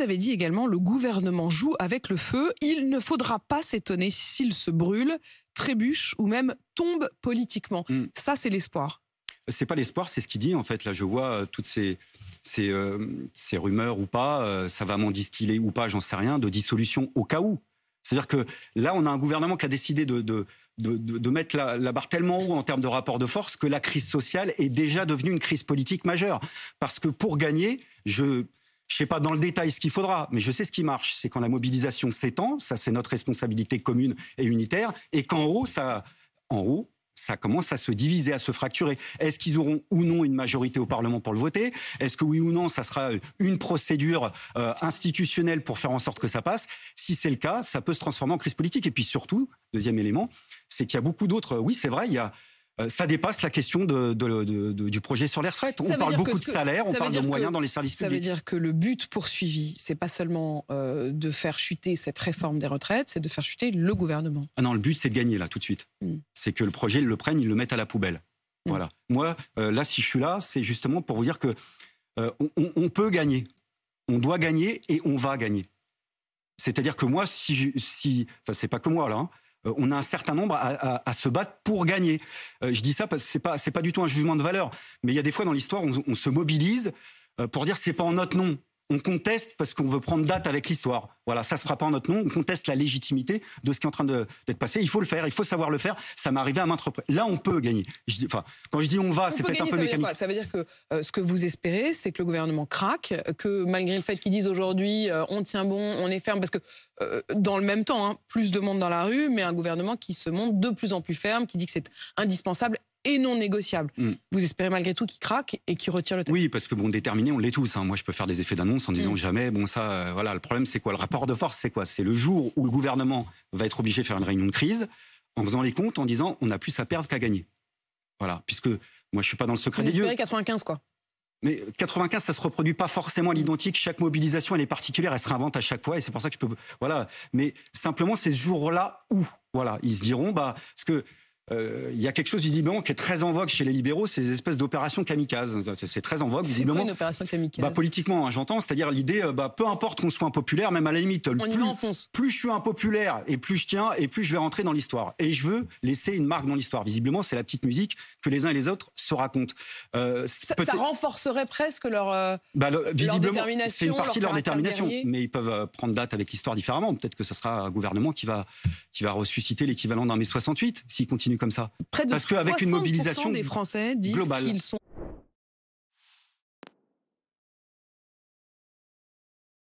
vous avez dit également, le gouvernement joue avec le feu. Il ne faudra pas s'étonner s'il se brûle, trébuche ou même tombe politiquement. Hmm. Ça, c'est l'espoir. C'est pas l'espoir, c'est ce qu'il dit en fait. Là, je vois euh, toutes ces, euh, ces, rumeurs ou pas, euh, ça va m'en distiller ou pas, j'en sais rien, de dissolution au cas où. C'est-à-dire que là, on a un gouvernement qui a décidé de, de, de, mettre la, la, barre tellement haut en termes de rapport de force que la crise sociale est déjà devenue une crise politique majeure. Parce que pour gagner, je, je ne sais pas dans le détail ce qu'il faudra, mais je sais ce qui marche. C'est quand la mobilisation s'étend, ça c'est notre responsabilité commune et unitaire, et qu'en haut, ça, en haut, ça commence à se diviser, à se fracturer. Est-ce qu'ils auront ou non une majorité au Parlement pour le voter Est-ce que oui ou non, ça sera une procédure euh, institutionnelle pour faire en sorte que ça passe Si c'est le cas, ça peut se transformer en crise politique. Et puis surtout, deuxième élément, c'est qu'il y a beaucoup d'autres. Oui, c'est vrai, il y a euh, ça dépasse la question de, du projet sur les retraites. on parle beaucoup de salaire, on parle de moyens dans les services publics. Ça veut dire que le but poursuivi, c'est pas seulement euh, de faire chuter cette réforme des retraites, c'est de faire chuter le gouvernement. Ah non, le but, c'est de gagner là tout de suite. Hmm. C'est que le projet, ils le prennent, ils le mettent à la poubelle. Hmm. Voilà. Moi, euh, là, si je suis là, c'est justement pour vous dire que on, peut gagner, on doit gagner et on va gagner. C'est-à-dire que moi, si, Enfin, si n'est c'est pas que moi là, hein, euh, on a un certain nombre à, se battre pour gagner. Euh, je dis ça parce que c'est pas c'est pas du tout un jugement de valeur, mais il y a des fois dans l'histoire on, on se mobilise euh, pour dire c'est pas en notre nom on conteste parce qu'on veut prendre date avec l'histoire. Voilà, ça se fera pas en notre nom. On conteste la légitimité de ce qui est en train d'être passé. Il faut le faire, il faut savoir le faire. Ça m'est arrivé à maintes reprises. Là, on peut gagner. Je enfin, quand je dis on va, c'est peut-être un peu ça mécanique. ça veut dire que euh, ce que vous espérez, c'est que le gouvernement craque, que malgré le fait qu'ils disent aujourd'hui euh, on tient bon, on est ferme, parce que euh, dans le même temps, hein, plus de monde dans la rue, mais un gouvernement qui se montre de plus en plus ferme, qui dit que c'est indispensable et non négociable. Mm. Vous espérez malgré tout qu'il craque et qu'il retire le texte. Oui, parce que bon, déterminé, on l'est tous. Hein. Moi, je peux faire des effets d'annonce en disant mm. jamais, bon, ça, euh, voilà, le problème, c'est quoi Le rapport de force, c'est quoi C'est le jour où le gouvernement va être obligé de faire une réunion de crise en faisant les comptes, en disant on a plus à perdre qu'à gagner. Voilà, puisque moi, je suis pas dans le secret des dieux. 95, quoi. Mais 95, ça se reproduit pas forcément à l'identique. Chaque mobilisation, elle est particulière, elle se réinvente à chaque fois, et c'est pour ça que je peux, voilà. Mais simplement, c'est ce jour-là où, voilà, ils se diront, bah, parce que euh, il y a quelque chose visiblement qui est très en vogue chez les libéraux, c'est des espèces d'opérations kamikazes. C'est très en vogue visiblement. une opération kamikaze bah, Politiquement, hein, j'entends, c'est-à-dire l'idée, euh, bah, peu importe qu'on soit impopulaire, même à la limite, plus, plus je suis impopulaire et plus je tiens et plus je vais rentrer dans l'histoire. Et je veux laisser une marque dans l'histoire. Visiblement, c'est la petite musique que les uns et les autres se racontent. Euh, ça, renforcerait presque leur, bah, visiblement, C'est une partie de leur détermination, mais ils peuvent prendre date avec l'histoire différemment. Peut-être que ce sera un gouvernement qui va, qui va ressusciter l'équivalent d'un mai 68 s'il continue comme ça. Près de Parce qu'avec une mobilisation des Français disent qu'ils sont